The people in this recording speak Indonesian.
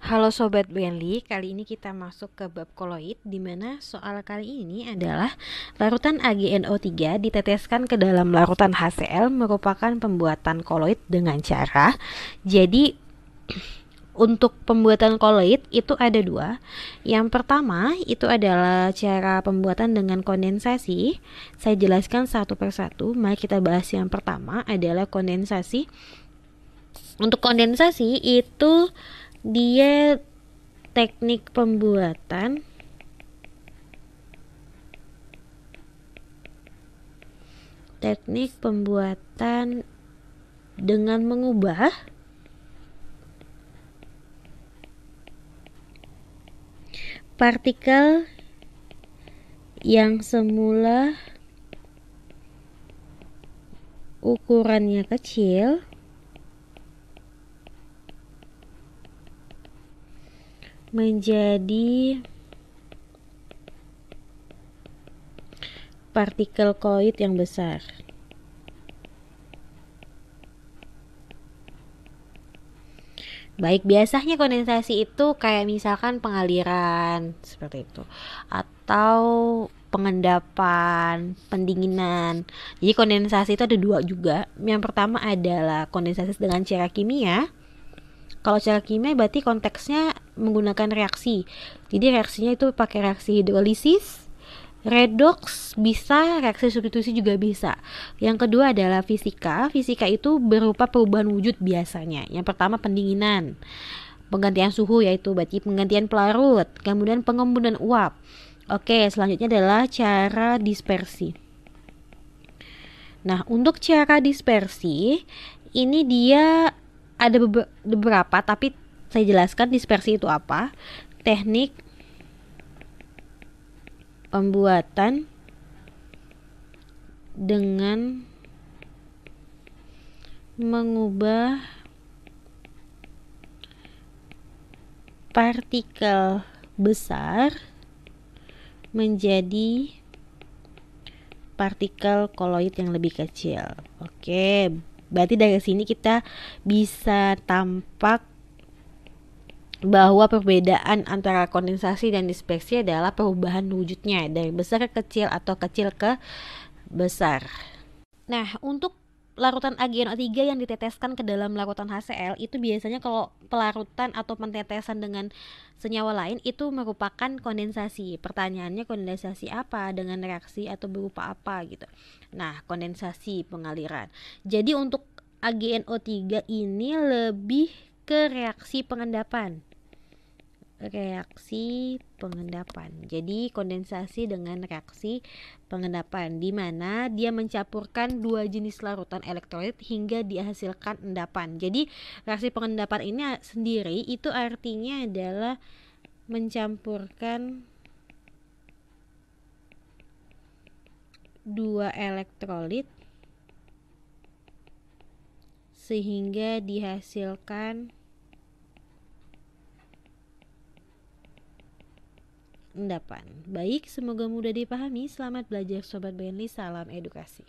Halo Sobat Benli, kali ini kita masuk ke bab koloid di mana soal kali ini adalah larutan AgNO3 diteteskan ke dalam larutan HCl merupakan pembuatan koloid dengan cara jadi untuk pembuatan koloid itu ada dua. Yang pertama itu adalah cara pembuatan dengan kondensasi. Saya jelaskan satu persatu. Mari kita bahas yang pertama adalah kondensasi. Untuk kondensasi itu dia teknik pembuatan teknik pembuatan dengan mengubah partikel yang semula ukurannya kecil menjadi partikel koid yang besar. Baik biasanya kondensasi itu kayak misalkan pengaliran seperti itu atau pengendapan, pendinginan. Jadi kondensasi itu ada dua juga. Yang pertama adalah kondensasi dengan cara kimia. Kalau cara kimia berarti konteksnya menggunakan reaksi. Jadi reaksinya itu pakai reaksi hidrolisis Redox bisa, reaksi substitusi juga bisa. Yang kedua adalah fisika. Fisika itu berupa perubahan wujud biasanya. Yang pertama pendinginan, penggantian suhu yaitu berarti penggantian pelarut, kemudian pengembunan uap. Oke, selanjutnya adalah cara dispersi. Nah, untuk cara dispersi ini dia ada beberapa tapi saya jelaskan dispersi itu apa, teknik pembuatan dengan mengubah partikel besar menjadi partikel koloid yang lebih kecil. Oke, berarti dari sini kita bisa tampak bahwa perbedaan antara kondensasi dan dispeksi adalah perubahan wujudnya dari besar ke kecil atau kecil ke besar. Nah, untuk larutan AgNO3 yang diteteskan ke dalam larutan HCl itu biasanya kalau pelarutan atau pentetesan dengan senyawa lain itu merupakan kondensasi. Pertanyaannya kondensasi apa dengan reaksi atau berupa apa gitu. Nah, kondensasi pengaliran. Jadi untuk AgNO3 ini lebih ke reaksi pengendapan reaksi pengendapan. Jadi kondensasi dengan reaksi pengendapan di mana dia mencampurkan dua jenis larutan elektrolit hingga dihasilkan endapan. Jadi reaksi pengendapan ini sendiri itu artinya adalah mencampurkan dua elektrolit sehingga dihasilkan endapan. Baik, semoga mudah dipahami. Selamat belajar Sobat Benli. Salam edukasi.